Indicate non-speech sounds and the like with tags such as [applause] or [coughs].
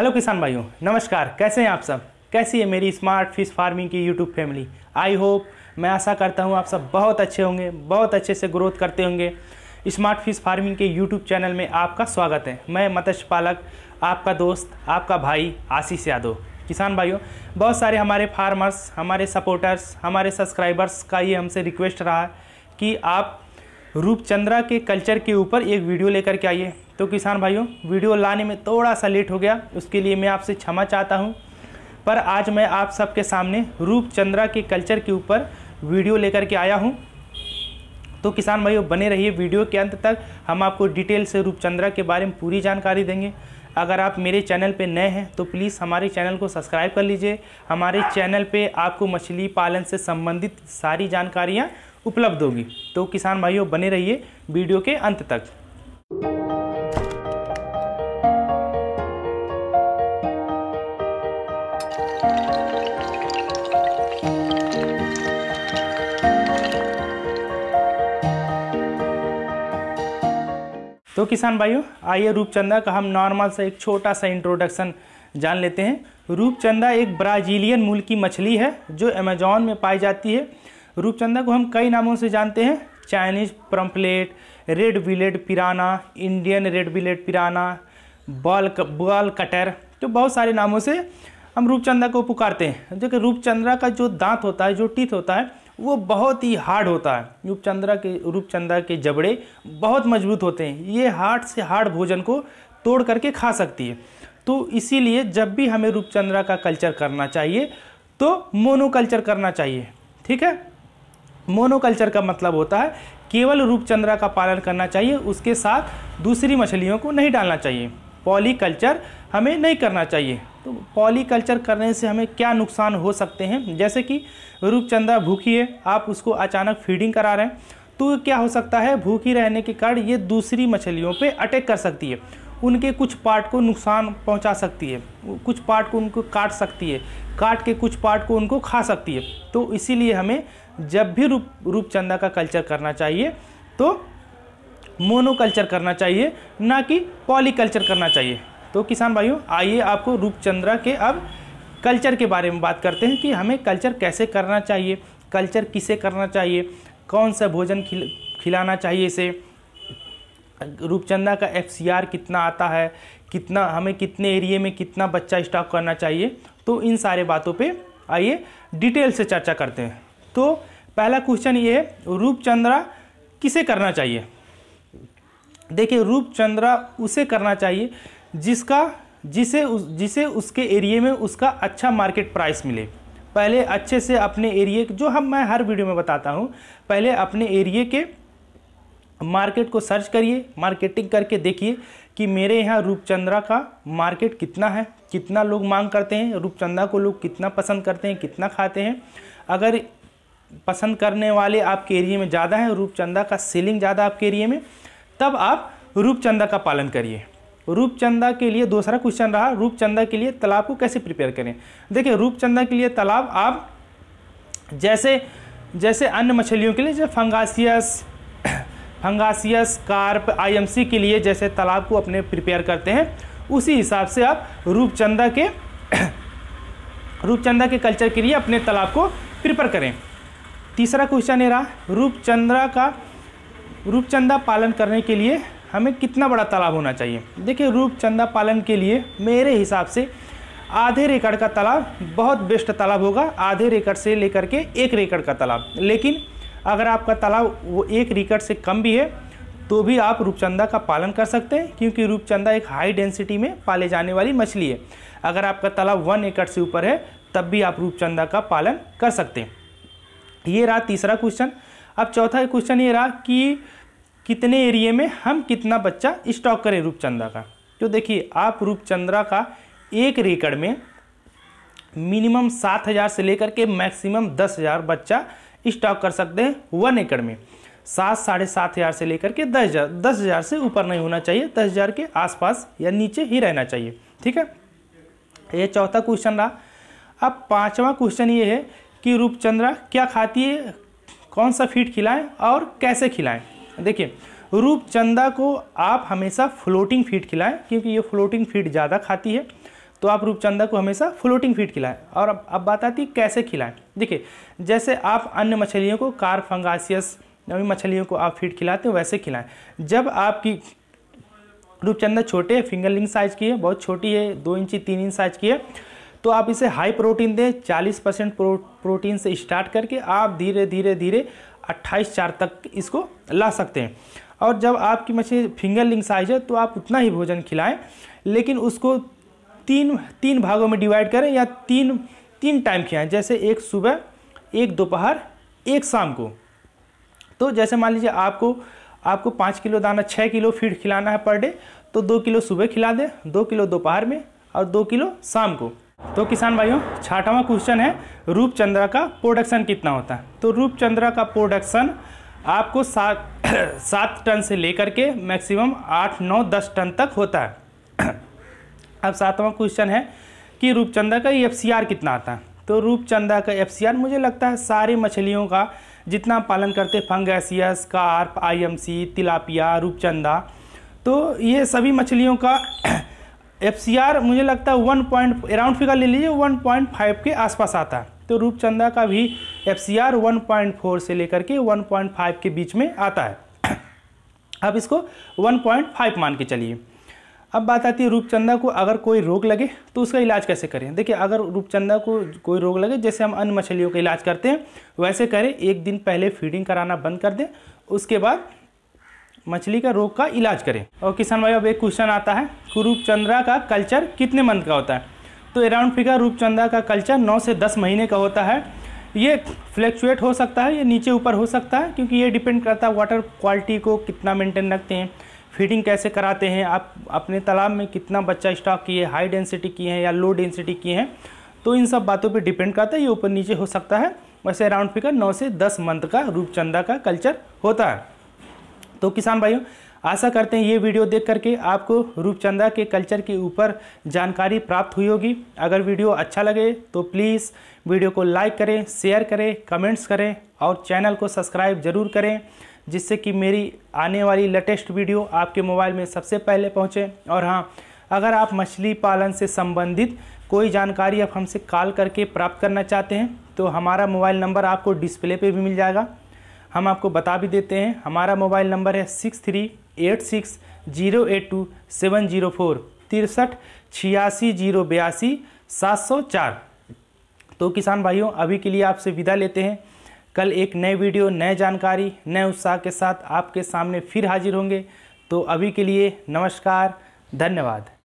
hello किसान भाइयों नमस्कार कैसे हैं आप सब कैसी है मेरी स्मार्ट फिश फार्मिंग की यूट्यूब फैमिली आई होप मैं आशा करता हूँ आप सब बहुत अच्छे होंगे बहुत अच्छे से ग्रोथ करते होंगे स्मार्ट फिश फार्मिंग के यूट्यूब चैनल में आपका स्वागत है मैं मत्स्य पालक आपका दोस्त आपका भाई आशीष यादव किसान भाइयों बहुत सारे हमारे फार्मर्स हमारे सपोर्टर्स हमारे सब्सक्राइबर्स का ये हमसे रिक्वेस्ट रहा कि आप रूपचंद्रा के कल्चर के ऊपर एक वीडियो लेकर के आइए तो किसान भाइयों वीडियो लाने में थोड़ा सा लेट हो गया उसके लिए मैं आपसे क्षमा चाहता हूँ पर आज मैं आप सबके सामने रूप चंद्रा के कल्चर के ऊपर वीडियो लेकर के आया हूँ तो किसान भाइयों बने रहिए वीडियो के अंत तक हम आपको डिटेल से रूपचंद्रा के बारे में पूरी जानकारी देंगे अगर आप मेरे चैनल पे नए हैं तो प्लीज़ हमारे चैनल को सब्सक्राइब कर लीजिए हमारे चैनल पे आपको मछली पालन से संबंधित सारी जानकारियाँ उपलब्ध होगी तो किसान भाइयों बने रहिए वीडियो के अंत तक किसान भाइयों आइए रूपचंदा का हम नॉर्मल सा एक छोटा सा इंट्रोडक्शन जान लेते हैं रूपचंदा एक ब्राज़ीलियन मूल की मछली है जो अमेजोन में पाई जाती है रूपचंदा को हम कई नामों से जानते हैं Chinese pomfret red bellied piranha Indian red bellied piranha बॉल बॉल कटर तो बहुत सारे नामों से हम रूपचंदा को पुकारते हैं जो कि रूपचंद्रा का जो दांत होता है जो टीथ होता है वो बहुत ही हार्ड होता है रूपचंद्रा के रूपचंद्रा के जबड़े बहुत मजबूत होते हैं ये हार्ड से हार्ड भोजन को तोड़ करके खा सकती है तो इसीलिए जब भी हमें रूपचंद्रा का कल्चर करना चाहिए तो मोनोकल्चर करना चाहिए ठीक है मोनोकल्चर का मतलब होता है केवल रूपचंद्रा का पालन करना चाहिए उसके साथ दूसरी मछलियों को नहीं डालना चाहिए पॉलीकल्चर कल्चर हमें नहीं करना चाहिए तो पॉलीकल्चर करने से हमें क्या नुकसान हो सकते हैं जैसे कि रूपचंदा भूखी है आप उसको अचानक फीडिंग करा रहे हैं तो क्या हो सकता है भूखी रहने के कारण ये दूसरी मछलियों पे अटैक कर सकती है उनके कुछ पार्ट को नुकसान पहुंचा सकती है कुछ पार्ट को उनको काट सकती है काट के कुछ पार्ट को उनको खा सकती है तो इसीलिए हमें जब भी रूप रूपचंदा का कल्चर करना चाहिए तो मोनोकल्चर करना चाहिए ना कि पॉलीकल्चर करना चाहिए तो किसान भाइयों आइए आपको रूपचंद्रा के अब कल्चर के बारे में बात करते हैं कि हमें कल्चर कैसे करना चाहिए कल्चर किसे करना चाहिए कौन सा भोजन खिल खिलाना चाहिए इसे रूपचंदा का एफ कितना आता है कितना हमें कितने एरिए में कितना बच्चा स्टॉक करना चाहिए तो इन सारे बातों पे आइए डिटेल से चर्चा करते हैं तो पहला क्वेश्चन ये है रूपचंद्रा किसे करना चाहिए देखिए रूपचंद्रा उसे करना चाहिए जिसका जिसे उस जिसे उसके एरिए में उसका अच्छा मार्केट प्राइस मिले पहले अच्छे से अपने एरिए जो हम मैं हर वीडियो में बताता हूँ पहले अपने एरिए के मार्केट को सर्च करिए मार्केटिंग करके देखिए कि मेरे यहाँ रूपचंद्रा का मार्केट कितना है कितना लोग मांग करते हैं रूपचंद्रा को लोग कितना पसंद करते हैं कितना खाते हैं अगर पसंद करने वाले आपके एरिए में ज़्यादा हैं रूपचंदा का सेलिंग ज़्यादा आपके एरिए में तब आप रूपचंदा का पालन करिए रूपचंदा के लिए दूसरा क्वेश्चन रहा रूपचंदा के लिए तालाब को कैसे प्रिपेयर करें देखिए रूपचंदा के लिए तालाब आप जैसे जैसे अन्य मछलियों के लिए जैसे फंगासियस फंगासियस कार्प आईएमसी के लिए जैसे तालाब को अपने प्रिपेयर करते हैं उसी हिसाब से आप रूपचंदा के [coughs] रूपचंदा के कल्चर के लिए अपने तालाब को प्रिपेयर करें तीसरा क्वेश्चन ये रहा रूपचंद्रा का रूपचंदा पालन करने के लिए हमें कितना बड़ा तालाब होना चाहिए देखिए रूप चंदा पालन के लिए मेरे हिसाब से आधे एकड़ का तालाब बहुत बेस्ट तालाब होगा आधे एकड़ से लेकर के एक एकड़ का तालाब लेकिन अगर आपका तालाब वो एक एकड़ से कम भी है तो भी आप रूपचंदा का पालन कर सकते हैं क्योंकि रूपचंदा एक हाई डेंसिटी में पाले जाने वाली मछली है अगर आपका तालाब वन एकड़ से ऊपर है तब भी आप रूपचंदा का पालन कर सकते हैं ये रहा तीसरा क्वेश्चन अब चौथा क्वेश्चन ये रहा कि कितने एरिए में हम कितना बच्चा स्टॉक करें रूपचंद्रा का तो देखिए आप रूपचंद्रा का एक रेकड़ में मिनिमम सात हज़ार से लेकर के मैक्सिमम दस हज़ार बच्चा स्टॉक कर सकते हैं वन एकड़ में सात साढ़े सात हज़ार से लेकर के दस हज़ार दस हज़ार से ऊपर नहीं होना चाहिए दस हज़ार के आसपास या नीचे ही रहना चाहिए ठीक है ये चौथा क्वेश्चन रहा अब पांचवा क्वेश्चन ये है कि रूपचंद्रा क्या खाती है कौन सा फीड खिलाएं और कैसे खिलाएं देखिए रूप चंदा को आप हमेशा फ्लोटिंग फीड खिलाएं क्योंकि ये फ्लोटिंग फीड ज़्यादा खाती है तो आप रूपचंदा को हमेशा फ्लोटिंग फीड खिलाएं और अब अब बात आती है कैसे खिलाएं देखिए जैसे आप अन्य मछलियों को कार फंगासियस नवी मछलियों को आप फीड खिलाते हैं वैसे खिलाएं जब आपकी रूपचंदा छोटे है फिंगरलिंग साइज की है बहुत छोटी है दो इंची तीन इंच साइज की है तो आप इसे हाई प्रोटीन दें 40 परसेंट प्रो, प्रोटीन से स्टार्ट करके आप धीरे धीरे धीरे अट्ठाईस चार तक इसको ला सकते हैं और जब आपकी मछली फिंगर लिंग साइज है तो आप उतना ही भोजन खिलाएं लेकिन उसको तीन तीन भागों में डिवाइड करें या तीन तीन टाइम खिलाएं जैसे एक सुबह एक दोपहर एक शाम को तो जैसे मान लीजिए आपको आपको पाँच किलो दाना छः किलो फीड खिलाना है पर डे तो दो किलो सुबह खिला दें दो किलो दोपहर में और दो किलो शाम को तो किसान भाइयों छठवां क्वेश्चन है रूपचंद्रा का प्रोडक्शन कितना होता है तो रूपचंद्रा का प्रोडक्शन आपको सात [coughs] सात टन से लेकर के मैक्सिमम आठ नौ दस टन तक होता है [coughs] अब सातवां क्वेश्चन है कि रूपचंद्रा का एफ कितना आता है तो रूपचंदा का एफ मुझे लगता है सारी मछलियों का जितना पालन करते फंगसियस कार्प आईएमसी तिलापिया रूपचंदा तो ये सभी मछलियों का एफ मुझे लगता है वन पॉइंट अराउंड फिगर ले लीजिए वन पॉइंट फाइव के आसपास आता है तो रूपचंदा का भी F C R one point four से लेकर के वन पॉइंट फाइव के बीच में आता है [coughs] अब इसको वन पॉइंट फाइव मान के चलिए अब बात आती है रूपचंदा को अगर कोई रोग लगे तो उसका इलाज कैसे करें देखिए अगर रूपचंदा को कोई रोग लगे जैसे हम अन्य मछलियों का इलाज करते हैं वैसे करें एक दिन पहले फीडिंग कराना बंद कर दें उसके बाद मछली का रोग का इलाज करें और किसान भाई अब एक क्वेश्चन आता है कुरूप चंद्रा का कल्चर कितने मंथ का होता है तो एराउंड फिगर रूपचंदा का कल्चर 9 से 10 महीने का होता है ये फ्लैक्चुएट हो सकता है ये नीचे ऊपर हो सकता है क्योंकि ये डिपेंड करता है वाटर क्वालिटी को कितना मेंटेन रखते हैं फीडिंग कैसे कराते हैं आप अपने तालाब में कितना बच्चा स्टॉक किए हाई डेंसिटी किए हैं या लो डेंसिटी किए हैं तो इन सब बातों पर डिपेंड करता है ये ऊपर नीचे हो सकता है वैसे अराउंड फिगर नौ से दस मंथ का रूपचंदा का कल्चर होता है तो किसान भाइयों आशा करते हैं ये वीडियो देख करके आपको रूपचंदा के कल्चर के ऊपर जानकारी प्राप्त हुई होगी अगर वीडियो अच्छा लगे तो प्लीज़ वीडियो को लाइक करें शेयर करें कमेंट्स करें और चैनल को सब्सक्राइब ज़रूर करें जिससे कि मेरी आने वाली लेटेस्ट वीडियो आपके मोबाइल में सबसे पहले पहुँचे और हाँ अगर आप मछली पालन से संबंधित कोई जानकारी आप हमसे कॉल करके प्राप्त करना चाहते हैं तो हमारा मोबाइल नंबर आपको डिस्प्ले पे भी मिल जाएगा हम आपको बता भी देते हैं हमारा मोबाइल नंबर है six three eight six zero eight two seven zero four तिरसठ छियासी जीरो बयासी सात सौ चार तो किसान भाइयों अभी के लिए आपसे विदा लेते हैं कल एक नए वीडियो नए जानकारी नए उत्साह के साथ आपके सामने फिर हाजिर होंगे तो अभी के लिए नमस्कार धन्यवाद